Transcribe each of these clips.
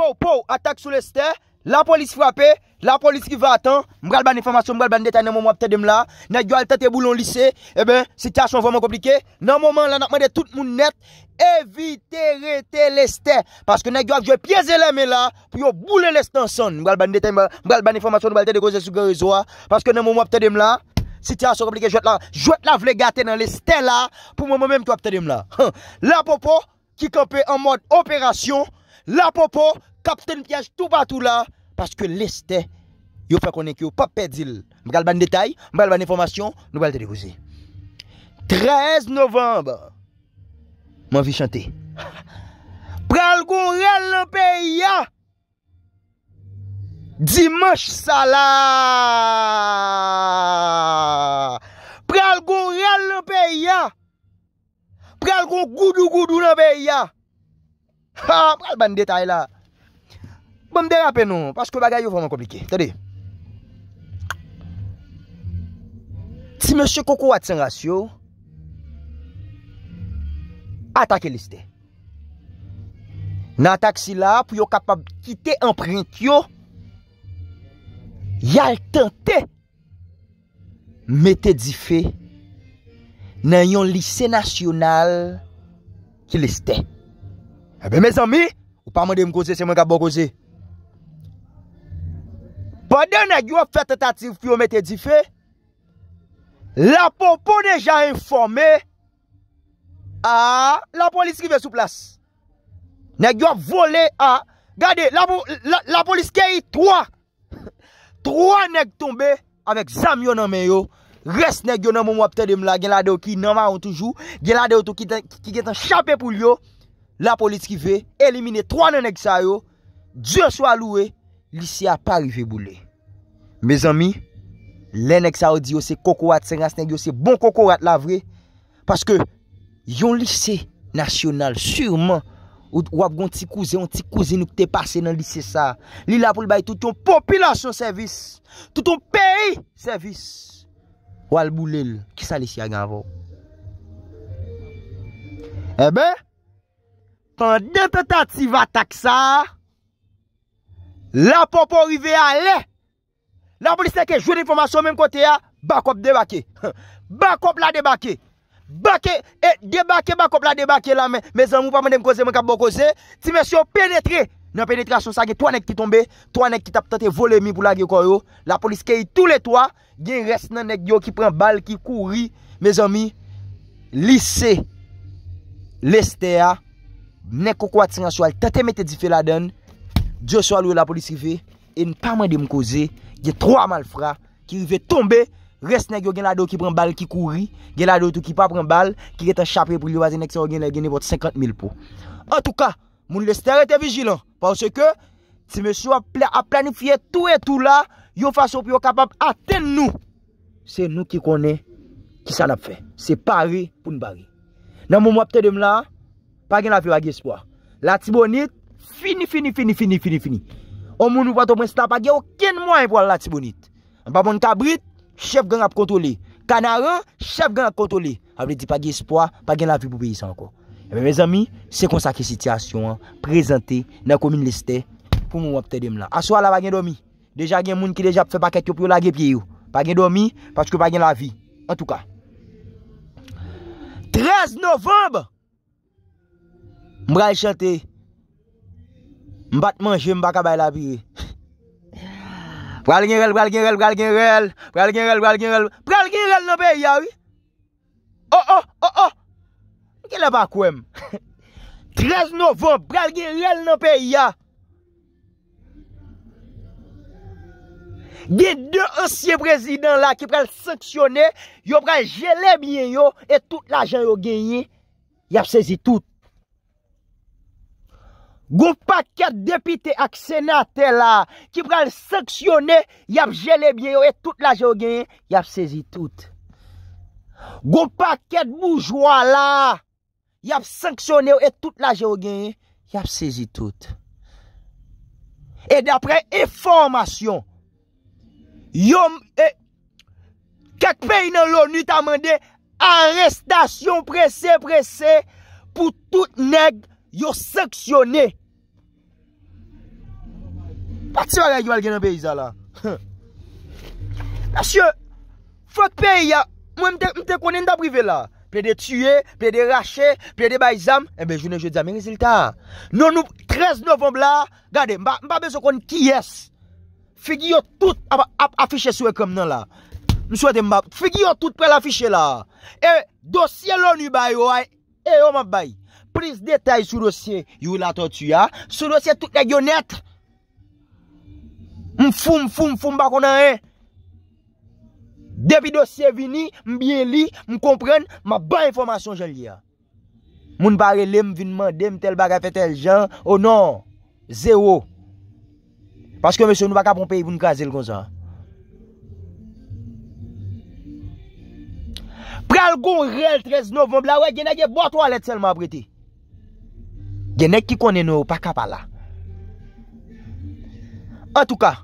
Pou, pou, atak sou leste. La polis frape. La polis ki va atan. Mbrel banifomasyon, mbrel banide tan nan mwap te dem la. Nan gyo al tete boulon lise. E ben, se tia son vwaman komplike. Nan mwaman la nan akman de tout moun net. Evite rete leste. Paske nan gyo akjwe pyeze leme la. Fuyo boulen leste ansan. Mbrel banifomasyon, mbrel banide tan nan mwap te dem la. Paske nan mwaman wap te dem la. Se tia son komplike. Jwet la vle gate nan leste la. Pw mwaman mwen mwen mwen mwen mwen mwen mwen mwen mwen Kapten fyej tou patou la Paske liste Yo fwe konen ki yo papedil Mbrel ban detay, mbrel ban informasyon Nou balte de kouzi 13 novemb Mwen vi chante Pral goun rel le pe ya Dimash Salah Pral goun rel le pe ya Pral goun goudou goudou le pe ya Pral ban detay la Bon mder apen nou, paskou bagay yo foman komplike. Tade. Ti mèche koko watsan rasyo, ata ke liste. Nan ata ksi la, pou yo kapab kite emprint yo, yal tante, mète di fe, nan yon lise nasyonal, ki liste. Ebe eh mè zanmi, ou pa mède m goze se mè ka bo goze, Padè nèk yon fèt tative pou yon mètè di fè? La pou pou deja informè a la polis ki vè sou plas. Nèk yon vole a gade la polis ke yi 3 3 nèk tombe amèk zam yon nanmen yo res nèk yon nanmou ap tèdèm la gen la de ou ki nanman yon toujou gen la de ou tou ki gen tan chapè pou yo la polis ki vè elimine 3 nanmèk sa yo djè sou alouè Lise a pa rive boule. Mez ami, lene k sa odi yo se koko wat, se rasteng yo se bon koko wat la vre, paske yon lise nasyonal, surman, wap gon ti kouze, nou k te pase nan lise sa, li la pou lbay tout yon popilasyon servis, tout yon peyi servis, wal boule l, ki sa lise a ganvo. Ebe, eh tan dete ta ti vatak sa, a, La popo rive a le La polis ne ke jwede informasyon menm kote a Bakop debake Bakop la e, debake Bakop la debake Me zanmou pa mwen dem kose mwen kap bo kose Ti mensyon penetre Nan penetrasyon sa ge toanek ki tombe Toanek ki tap tate vole mi pou la ge koro La polis ke yi tou le toa Gen resnen nek yo ki pren bal ki kouri Me zanmi Lise Leste a Mne koko ati answal tate mette di fe la den Djo sou alou la polis ki ve, e n pa man dem koze, ge tro amal fra, ki ve tombe, resne gen la do ki pren bal ki kouri, gen la do tou ki pa pren bal, ki rete chapre pou li wazine ki se o gen ne gen ne bot 50 mil pou. En tou ka, moun leste rete vijilan, parce ke, ti me sou a planifiye tou e tou la, yo fason pou yo kapap aten nou. Se nou ki kone, ki sa nap fe. Se pari pou n bari. Nan moun mwap te dem la, pa gen la fi wag espoa. La ti bonit, Fini, fini, fini, fini, fini, fini O moun ou pato mwen sila pa ge Oken mwen pou alat si bonit An pa moun kabrit, chef gen ap kontole Kanara, chef gen ap kontole Able di pa ge espoa, pa gen la vi pou peyi san ko Ebe mwen zami, se konsake sityasyon Prezante, nan komine liste Pou moun wapte dem la Aswa la pa gen domi, deja gen moun ki deja Fepaket yo pou la ge piye yo Pa gen domi, pati ke pa gen la vi En tou ka 13 novemb Mbra l chante Mbat manje mbakabay la bi. Pral gen rel, pral gen rel, pral gen rel. Pral gen rel, pral gen rel. Pral gen rel nan pe ya, oui. Wi? Oh, oh, oh, oh. Gile bakwem. 13 novem, pral gen rel nan pe ya. Gide de osye prezident la ki pral saksyonè. Yo pral gele bien yo. E tout l'ajan yo genye. Yap sezi tout. Goupak ket depite ak senate la, ki pral saksyonne, yap gelebyen yo, et tout la jo genye, yap sezi tout. Goupak ket boujwa la, yap saksyonne yo, et tout la jo genye, yap sezi tout. Et dapre eformasyon, yon, e, kak pey nan louni ta mande, arestasyon prese prese, pou tout neg yo saksyonne, Pati wak yon gen yon be yisa la. Masyon, fote pe yon. Mwen mte konen da brive la. Pe de tue, pe de rache, pe de bay zam. Ebe eh jounen jote zam. Ebe jounen jote zam. Non nou 13 novemb la. Gade, mba bezo koni kyes. Figi yon tout ap afiche souwe kom nan la. Mso te mba. Figi yon tout pe l'afiche la. E dosye lon yon bay. E yon man bay. Pris detay sou dosye. Yon la ton tu ya. Sou dosye tout la yon nette. M foum foum foum bako nan en. Depi dosye vini, m bien li, m kompren, ma ba informasyon jen li ya. Moun bare lem vinman dem tel baga fetel jan, o oh nan, zero. Paske mè sou nou baka bon peyi voun kaze l kon zan. Pral goun rel 13 novemb la, wè genèk e bwa toalet selman apreti. Genèk ki konen nou pakapala. An tou ka,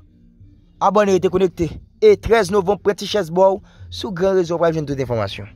Abone ete konekte e 13 novon preti chesbol sou gran rezopajen do de informasyon.